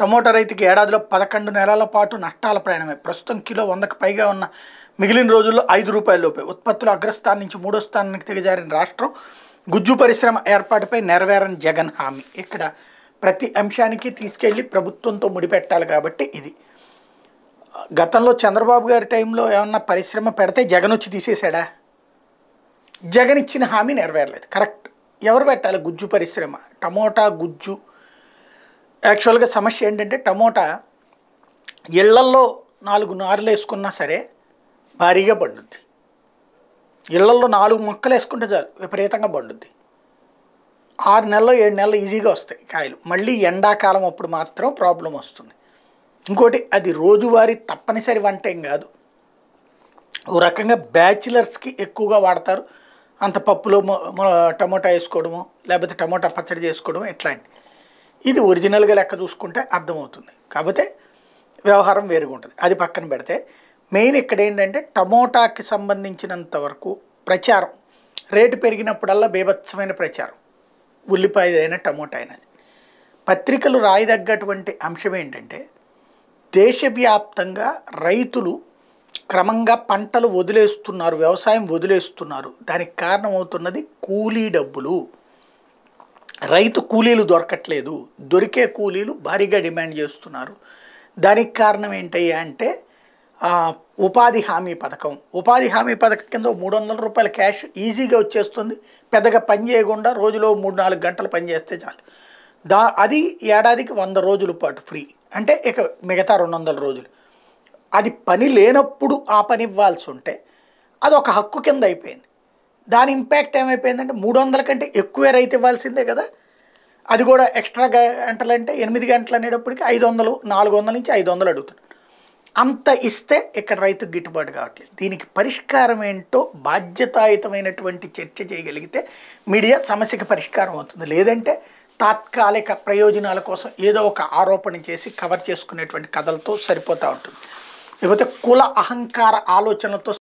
tomato రైతుకి ఏడాదిలో పదకొండు నెలల పాటు నష్టాల ప్రయాణమే ప్రస్తుతం కిలో వందకు పైగా ఉన్న మిగిలిన రోజుల్లో ఐదు రూపాయల లోపే ఉత్పత్తుల అగ్రస్థానం నుంచి మూడో స్థానానికి దిగజారిన రాష్ట్రం గుజ్జు పరిశ్రమ ఏర్పాటుపై నెరవేరని జగన్ హామీ ఇక్కడ ప్రతి అంశానికి తీసుకెళ్ళి ప్రభుత్వంతో ముడిపెట్టాలి కాబట్టి ఇది గతంలో చంద్రబాబు గారి టైంలో ఏమన్నా పరిశ్రమ పెడితే జగన్ వచ్చి తీసేశాడా జగన్ ఇచ్చిన హామీ నెరవేరలేదు కరెక్ట్ ఎవరు పెట్టాలి గుజ్జు పరిశ్రమ టమోటా గుజ్జు యాక్చువల్గా సమస్య ఏంటంటే టమోటా ఇళ్లల్లో నాలుగు నారులు వేసుకున్నా సరే భారీగా పండుద్ది ఇళ్లల్లో నాలుగు మొక్కలు వేసుకుంటే చాలు విపరీతంగా పండుద్ది ఆరు నెలలు ఏడు నెలలు ఈజీగా వస్తాయి కాయలు మళ్ళీ ఎండాకాలం అప్పుడు మాత్రం ప్రాబ్లం వస్తుంది ఇంకోటి అది రోజువారీ తప్పనిసరి వంట ఏం కాదు ఓ రకంగా బ్యాచిలర్స్కి ఎక్కువగా వాడతారు అంత పప్పులో టమోటా వేసుకోవడము లేకపోతే టమోటా పచ్చడి చేసుకోవడం ఇట్లాంటివి ఇది ఒరిజినల్గా లెక్క చూసుకుంటే అర్థమవుతుంది కాకపోతే వ్యవహారం వేరుగా ఉంటుంది అది పక్కన పెడితే మెయిన్ ఇక్కడ ఏంటంటే టమోటాకి సంబంధించినంత వరకు ప్రచారం రేటు పెరిగినప్పుడల్లా బీభత్సమైన ప్రచారం ఉల్లిపాయ టమోటా అయినా పత్రికలు రాయదగ్గటువంటి అంశం ఏంటంటే దేశవ్యాప్తంగా రైతులు క్రమంగా పంటలు వదిలేస్తున్నారు వ్యవసాయం వదిలేస్తున్నారు దానికి కారణమవుతున్నది కూలీ డబ్బులు రైతు కూలీలు దొరకట్లేదు దొరికే కూలీలు భారీగా డిమాండ్ చేస్తున్నారు దానికి కారణం ఏంటయ్యా అంటే ఉపాధి హామీ పథకం ఉపాధి హామీ పథకం కింద మూడు వందల రూపాయల క్యాష్ ఈజీగా వచ్చేస్తుంది పెద్దగా పని చేయకుండా రోజులో మూడు నాలుగు గంటలు పని చేస్తే చాలు దా అది ఏడాదికి వంద రోజుల పాటు ఫ్రీ అంటే ఇక మిగతా రెండు వందల రోజులు అది పని లేనప్పుడు ఆ పని ఇవ్వాల్సి ఉంటే అది ఒక హక్కు కింద అయిపోయింది దాని ఇంపాక్ట్ ఏమైపోయిందంటే మూడు వందల కంటే ఎక్కువే రైతు ఇవ్వాల్సిందే కదా అది కూడా ఎక్స్ట్రా గంటలు అంటే ఎనిమిది గంటలు అనేటప్పటికి ఐదు వందలు నాలుగు వందల నుంచి ఐదు వందలు అడుగుతున్నాడు అంత ఇస్తే ఇక్కడ రైతుకు గిట్టుబాటు కావట్లేదు దీనికి పరిష్కారం ఏంటో బాధ్యతాయుతమైనటువంటి చర్చ చేయగలిగితే మీడియా సమస్యకి పరిష్కారం అవుతుంది లేదంటే తాత్కాలిక ప్రయోజనాల కోసం ఏదో ఒక ఆరోపణ చేసి కవర్ చేసుకునేటువంటి కథలతో సరిపోతూ ఉంటుంది లేకపోతే కుల అహంకార ఆలోచనలతో